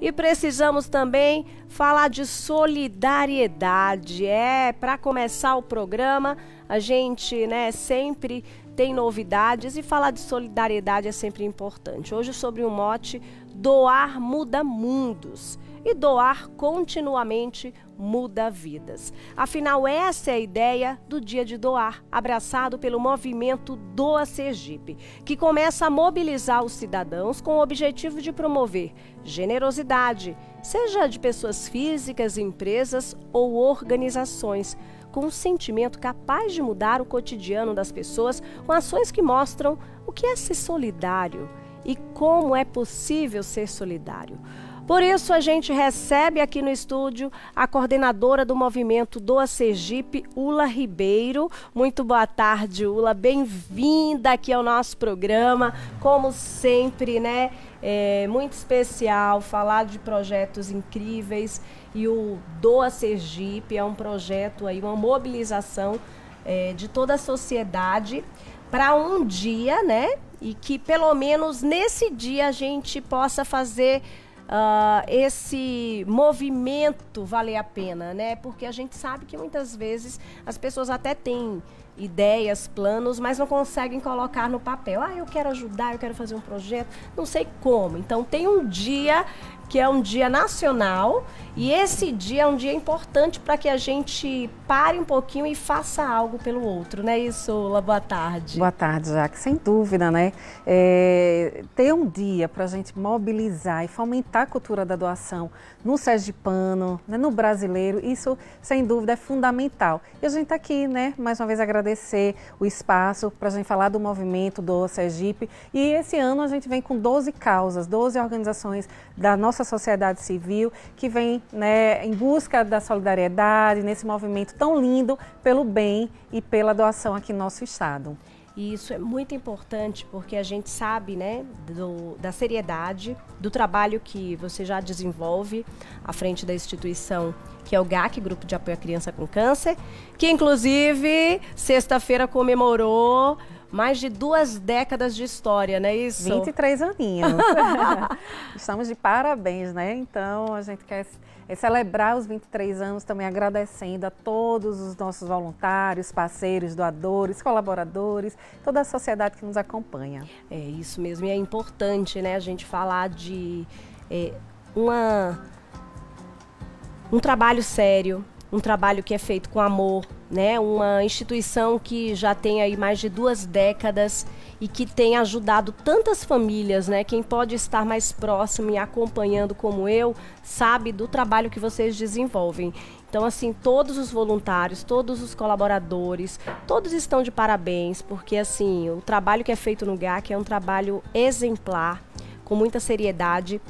E precisamos também falar de solidariedade. É, para começar o programa, a gente, né, sempre tem novidades e falar de solidariedade é sempre importante. Hoje sobre o mote Doar muda mundos e doar continuamente muda vidas. Afinal, essa é a ideia do Dia de Doar, abraçado pelo movimento Doa Sergipe, que começa a mobilizar os cidadãos com o objetivo de promover generosidade, seja de pessoas físicas, empresas ou organizações com um sentimento capaz de mudar o cotidiano das pessoas com ações que mostram o que é ser solidário e como é possível ser solidário. Por isso, a gente recebe aqui no estúdio a coordenadora do movimento Doa Sergipe, Ula Ribeiro. Muito boa tarde, Ula. Bem-vinda aqui ao nosso programa. Como sempre, né? É muito especial falar de projetos incríveis e o Doa Sergipe é um projeto aí, uma mobilização é, de toda a sociedade para um dia, né? E que pelo menos nesse dia a gente possa fazer uh, esse movimento valer a pena, né? Porque a gente sabe que muitas vezes as pessoas até têm ideias, planos, mas não conseguem colocar no papel. Ah, eu quero ajudar, eu quero fazer um projeto, não sei como. Então tem um dia que é um dia nacional e esse dia é um dia importante para que a gente pare um pouquinho e faça algo pelo outro, não é isso, Lula? Boa tarde. Boa tarde, Jaque. Sem dúvida, né? É, ter um dia para a gente mobilizar e fomentar a cultura da doação no sergipano, né, no brasileiro, isso, sem dúvida, é fundamental. E a gente está aqui, né, mais uma vez agradecer o espaço para a gente falar do movimento do Sergipe. E esse ano a gente vem com 12 causas, 12 organizações da nossa nossa sociedade civil, que vem né, em busca da solidariedade, nesse movimento tão lindo pelo bem e pela doação aqui no nosso Estado. E isso é muito importante porque a gente sabe, né, do, da seriedade, do trabalho que você já desenvolve à frente da instituição, que é o GAC, Grupo de Apoio à Criança com Câncer, que inclusive sexta-feira comemorou mais de duas décadas de história, não é isso? 23 aninhos. Estamos de parabéns, né? Então, a gente quer é celebrar os 23 anos também agradecendo a todos os nossos voluntários, parceiros, doadores, colaboradores, toda a sociedade que nos acompanha. É isso mesmo, e é importante, né, a gente falar de é, uma, um trabalho sério, um trabalho que é feito com amor, né? Uma instituição que já tem aí mais de duas décadas e que tem ajudado tantas famílias, né? Quem pode estar mais próximo e acompanhando como eu sabe do trabalho que vocês desenvolvem. Então, assim, todos os voluntários, todos os colaboradores, todos estão de parabéns, porque assim, o trabalho que é feito no GAC é um trabalho exemplar, com muita seriedade.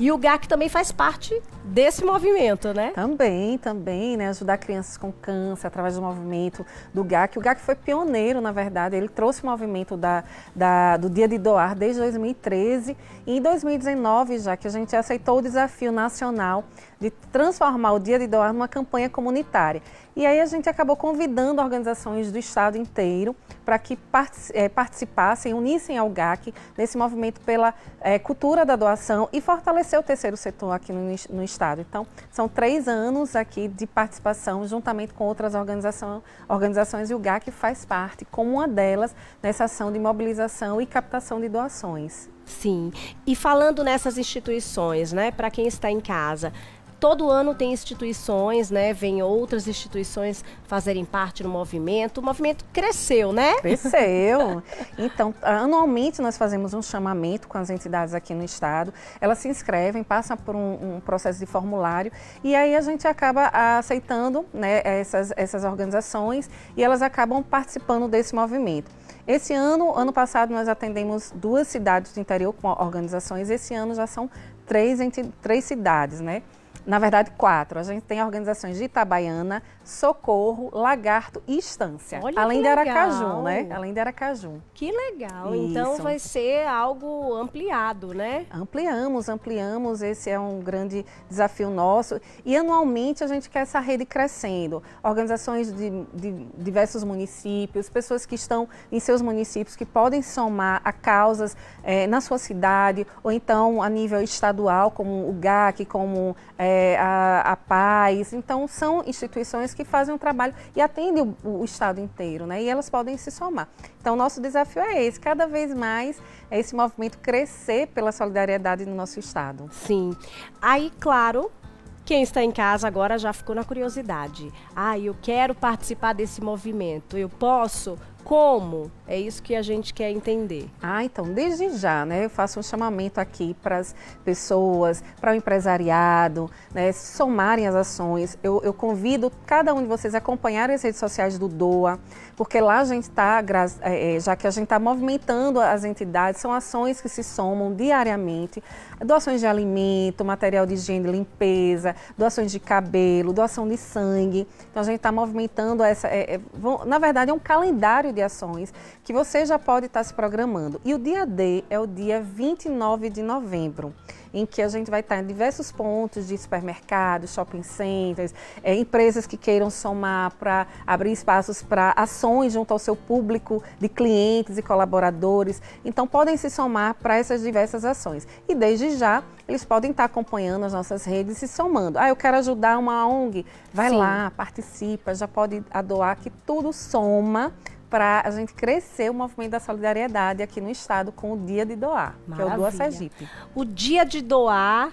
E o GAC também faz parte desse movimento, né? Também, também, né? Ajudar crianças com câncer através do movimento do GAC. O GAC foi pioneiro, na verdade, ele trouxe o movimento da, da, do Dia de Doar desde 2013 e em 2019, já que a gente aceitou o desafio nacional de transformar o Dia de Doar numa campanha comunitária. E aí a gente acabou convidando organizações do estado inteiro para que eh, participassem, unissem ao GAC nesse movimento pela é, cultura da doação e fortalecer o terceiro setor aqui no, no, Estado. Então, são três anos aqui de participação juntamente com outras organização, organizações e o GAC faz parte, como uma delas, nessa ação de mobilização e captação de doações. Sim, e falando nessas instituições, né, para quem está em casa, Todo ano tem instituições, né? Vem outras instituições fazerem parte do movimento. O movimento cresceu, né? Cresceu. Então, anualmente nós fazemos um chamamento com as entidades aqui no estado. Elas se inscrevem, passam por um, um processo de formulário e aí a gente acaba aceitando né, essas, essas organizações e elas acabam participando desse movimento. Esse ano, ano passado, nós atendemos duas cidades do interior com organizações. Esse ano já são três, três cidades, né? na verdade, quatro. A gente tem organizações de Itabaiana, Socorro, Lagarto e Estância. Olha além de Aracaju, legal. né? Além de Aracaju. Que legal. Então, Isso. Então vai ser algo ampliado, né? Ampliamos, ampliamos. Esse é um grande desafio nosso. E anualmente a gente quer essa rede crescendo. Organizações de, de diversos municípios, pessoas que estão em seus municípios que podem somar a causas eh, na sua cidade ou então a nível estadual, como o GAC, como. Eh, eh, a, a paz. Então, são instituições que fazem um trabalho e atendem o, o, Estado inteiro, né? E elas podem se somar. Então, nosso desafio é esse, cada vez mais é esse movimento crescer pela solidariedade no nosso Estado. Sim. Aí, claro, quem está em casa agora já ficou na curiosidade. Ah, eu quero participar desse movimento. Eu posso? Como? É isso que a gente quer entender. Ah, então, desde já, né? Eu faço um chamamento aqui para as pessoas, para o empresariado, né? Somarem as ações. Eu, eu convido cada um de vocês a acompanhar as redes sociais do DOA, porque lá a gente está, é, é, já que a gente está movimentando as entidades, são ações que se somam diariamente. Doações de alimento, material de higiene e limpeza, doações de cabelo, doação de sangue. Então a gente está movimentando essa. É, é, na verdade, é um calendário de ações que você já pode estar se programando. E o dia D é o dia 29 de novembro, em que a gente vai estar em diversos pontos de supermercados, shopping centers, é, empresas que queiram somar para abrir espaços para ações junto ao seu público de clientes e colaboradores. Então, podem se somar para essas diversas ações. E desde já, eles podem estar acompanhando as nossas redes e se somando. Ah, eu quero ajudar uma ONG. Vai Sim. lá, participa, já pode adoar que tudo soma para a gente crescer o movimento da solidariedade aqui no estado com o Dia de Doar, Maravilha. que é o Doa Sergipe. O Dia de Doar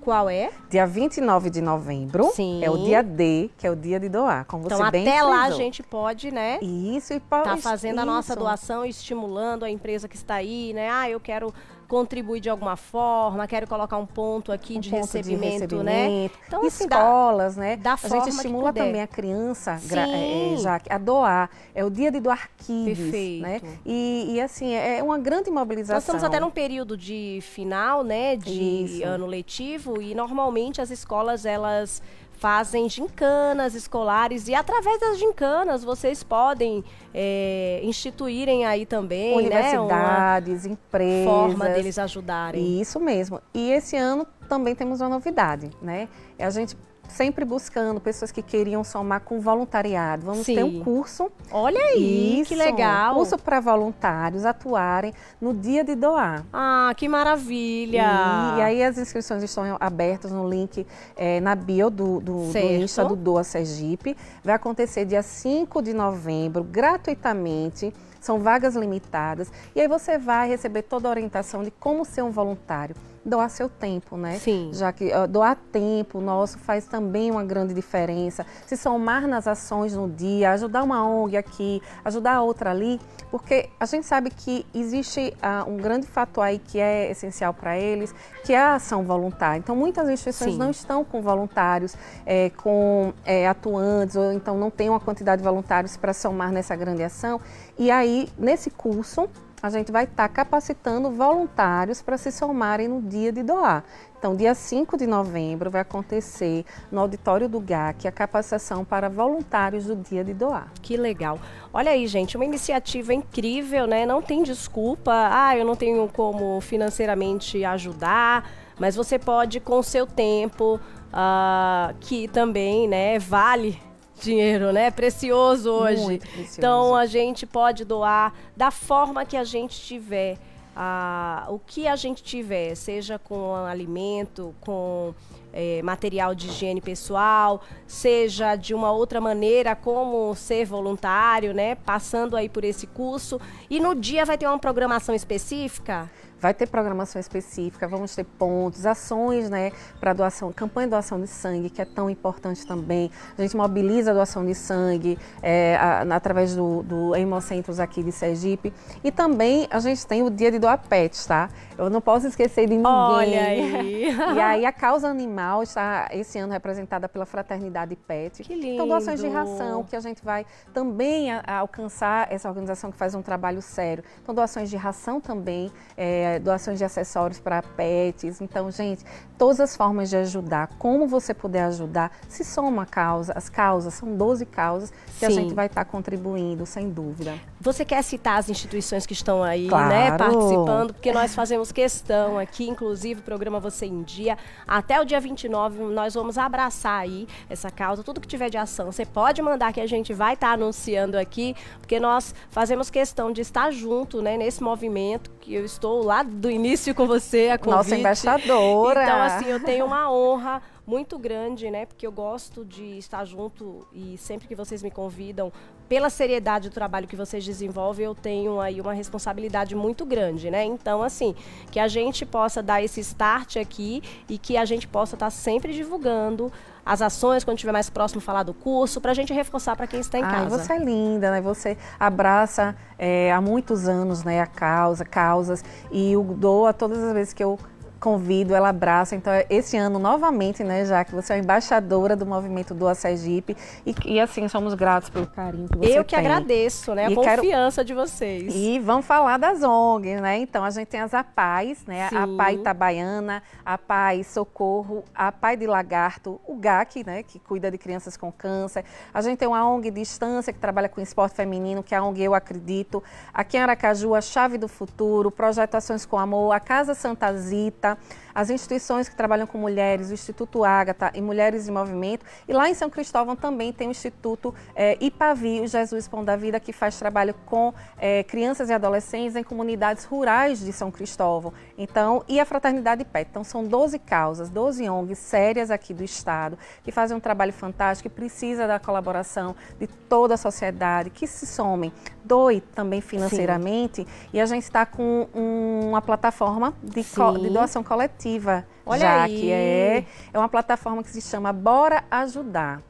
qual é? Dia 29 de novembro. Sim. É o dia D, que é o dia de doar, como então, você bem Então até lá a gente pode, né? Isso e pode Tá fazendo isso. a nossa doação, estimulando a empresa que está aí, né? Ah, eu quero contribuir de alguma forma, quero colocar um ponto aqui um de, ponto recebimento, de, recebimento, né? Então, assim, escolas, né? dá, né? Da a gente estimula também a criança, é, é já a doar. É o dia de doar kits, né? Perfeito. né? E, e, assim, é uma grande mobilização. Nós estamos até num período de final, né? De Isso. ano letivo e normalmente as escolas, elas fazem gincanas escolares e através das gincanas vocês podem é, instituírem aí também né, universidades, né, empresas, forma deles ajudarem. Isso mesmo. E esse ano também temos uma novidade, né? A gente sempre buscando pessoas que queriam somar com voluntariado. Vamos Sim. ter um curso. Olha aí, Isso, que legal. Um curso para voluntários atuarem no dia de doar. Ah, que maravilha. E, e aí as inscrições estão abertas no link é, na bio do, do, do Insta do Doa Sergipe. Vai acontecer dia 5 de novembro, gratuitamente são vagas limitadas. E aí você vai receber toda a orientação de como ser um voluntário, doar seu tempo, né? Sim. Já que uh, doar tempo nosso faz também uma grande diferença. Se somar nas ações no dia, ajudar uma ONG aqui, ajudar a outra ali, porque a gente sabe que existe uh, um grande fator aí que é essencial para eles, que é a ação voluntária. Então, muitas instituições Sim. não estão com voluntários, é, com é, atuantes, ou então não tem uma quantidade de voluntários para somar nessa grande ação. E aí, nesse curso, a gente vai estar tá capacitando voluntários para se somarem no dia de doar. Então, dia 5 de novembro vai acontecer no auditório do GAC a capacitação para voluntários do dia de doar. Que legal. Olha aí, gente, uma iniciativa incrível, né? Não tem desculpa. Ah, eu não tenho como financeiramente ajudar, mas você pode com seu tempo, uh, que também, né, vale dinheiro, né? Precioso hoje. Precioso. Então a gente pode doar da forma que a gente tiver. a o que a gente tiver, seja com alimento, com é, material de higiene pessoal, seja de uma outra maneira, como ser voluntário, né? Passando aí por esse curso. E no dia vai ter uma programação específica? Vai ter programação específica, vamos ter pontos, ações, né, para doação, campanha de doação de sangue, que é tão importante também. A gente mobiliza a doação de sangue é, a, através do, do Hemocentros aqui de Sergipe. E também a gente tem o dia de doar pets, tá? Eu não posso esquecer de ninguém. Olha aí! E aí a causa animal Bienal está esse ano representada pela Fraternidade PET. Que lindo. Então, doações de ração, que a gente vai também a, a alcançar essa organização que faz um trabalho sério. Então, doações de ração também, é, doações de acessórios para pets. Então, gente, todas as formas de ajudar, como você puder ajudar, se soma a causa, as causas, são 12 causas que Sim. a gente vai estar tá contribuindo, sem dúvida. Você quer citar as instituições que estão aí, né, claro. né, participando, porque nós fazemos questão aqui, inclusive o programa Você em Dia, até o dia 29 nós vamos abraçar aí essa causa, tudo que tiver de ação, você pode mandar que a gente vai estar tá anunciando aqui, porque nós fazemos questão de estar junto, né, nesse movimento que eu estou lá do início com você, a convite. Nossa embaixadora. Então assim, eu tenho uma honra muito grande, né? Porque eu gosto de estar junto e sempre que vocês me convidam pela seriedade do trabalho que vocês desenvolvem, eu tenho aí uma responsabilidade muito grande, né? Então, assim, que a gente possa dar esse start aqui e que a gente possa estar tá sempre divulgando as ações, quando estiver mais próximo, falar do curso, para a gente reforçar para quem está em ah, casa. Você é linda, né? Você abraça é, há muitos anos né, a causa, causas, e o dou a todas as vezes que eu convido, ela abraça. Então, é esse ano, novamente, né, já que você é embaixadora do movimento do Sergipe e, e, assim, somos gratos pelo carinho que você tem. Eu que tem. agradeço, né, a confiança quero... de vocês. E vamos falar das ONGs, né? Então, a gente tem as APAIs, né? Sim. A APAI Itabaiana, a paz Socorro, a paz de Lagarto, o GAC, né, que cuida de crianças com câncer. A gente tem uma ONG Distância, que trabalha com esporte feminino, que é a ONG Eu Acredito. Aqui em Aracaju, a Chave do Futuro, Projeto Ações com Amor, a Casa Santa Zita, проекта as instituições que trabalham com mulheres, o Instituto Ágata e Mulheres em Movimento. E lá em São Cristóvão também tem o Instituto é, Ipavi, o Jesus Pão da Vida, que faz trabalho com é, crianças e adolescentes em comunidades rurais de São Cristóvão. Então, e a Fraternidade PET. Então, são 12 causas, 12 ONGs sérias aqui do Estado, que fazem um trabalho fantástico, que precisa da colaboração de toda a sociedade, que se somem, doe também financeiramente. Sim. E a gente está com um, uma plataforma de, co de doação coletiva ativa Olha já, aí. é, é uma plataforma que se chama Bora Ajudar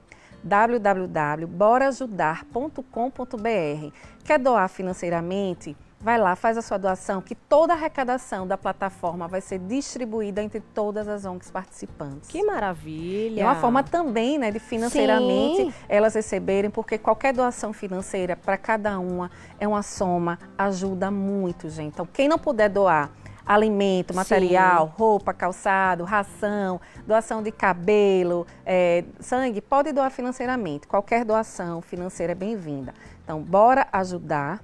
www.boraajudar.com.br. Quer doar financeiramente? Vai lá, faz a sua doação, que toda a arrecadação da plataforma vai ser distribuída entre todas as ONGs participantes. Que maravilha! É uma forma também, né, de financeiramente Sim. elas receberem, porque qualquer doação financeira para cada uma é uma soma, ajuda muito, gente. Então, quem não puder doar, alimento, material, Sim. roupa, calçado, ração, doação de cabelo, é, sangue, pode doar financeiramente. Qualquer doação financeira é bem-vinda. Então, bora ajudar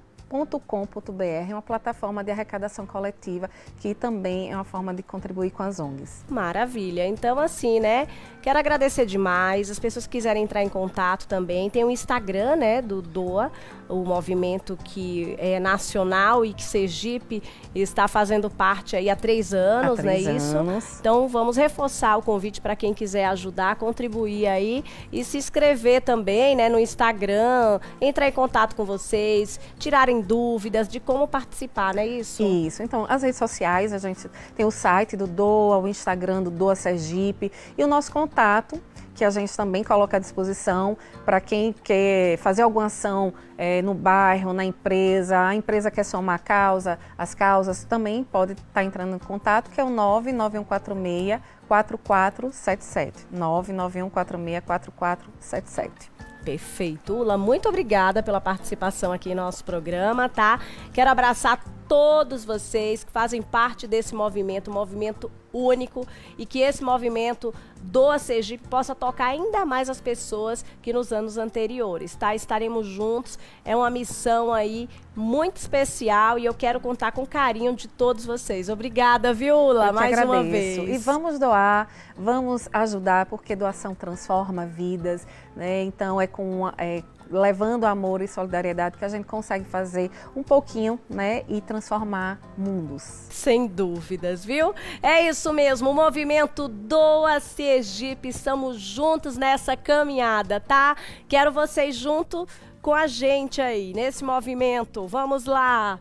.com.br é uma plataforma de arrecadação coletiva que também é uma forma de contribuir com as ONGs. Maravilha. Então, assim, né? Quero agradecer demais. As pessoas que quiserem entrar em contato também, tem o Instagram, né? Do DOA, o movimento que é nacional e que Sergipe está fazendo parte aí há três anos, há né, três né? Isso. Anos. Então, vamos reforçar o convite para quem quiser ajudar, contribuir aí e se inscrever também, né? No Instagram, entrar em contato com vocês, tirarem dúvidas de como participar, não é isso? Isso. Então, as redes sociais, a gente tem o site do Doa, o Instagram do Doa Sergipe e o nosso contato que a gente também coloca à disposição para quem quer fazer alguma ação é, no bairro, na empresa, a empresa quer somar a causa, as causas, também pode estar tá entrando em contato, que é o 99146 4477. 99146 4477. Perfeito. Ula, muito obrigada pela participação aqui em nosso programa, tá? Quero abraçar todos vocês que fazem parte desse movimento, um movimento único, e que esse movimento do Sergipe possa tocar ainda mais as pessoas que nos anos anteriores, tá? Estaremos juntos, é uma missão aí muito especial e eu quero contar com carinho de todos vocês. Obrigada, Viúla, mais agradeço. uma vez. E vamos doar, vamos ajudar, porque doação transforma vidas, né? Então é com, é levando amor e solidariedade que a gente consegue fazer um pouquinho, né, e transformar mundos. Sem dúvidas, viu? É isso mesmo, o movimento Doa se Sergipe, estamos juntos nessa caminhada, tá? Quero vocês junto com a gente aí nesse movimento. Vamos lá.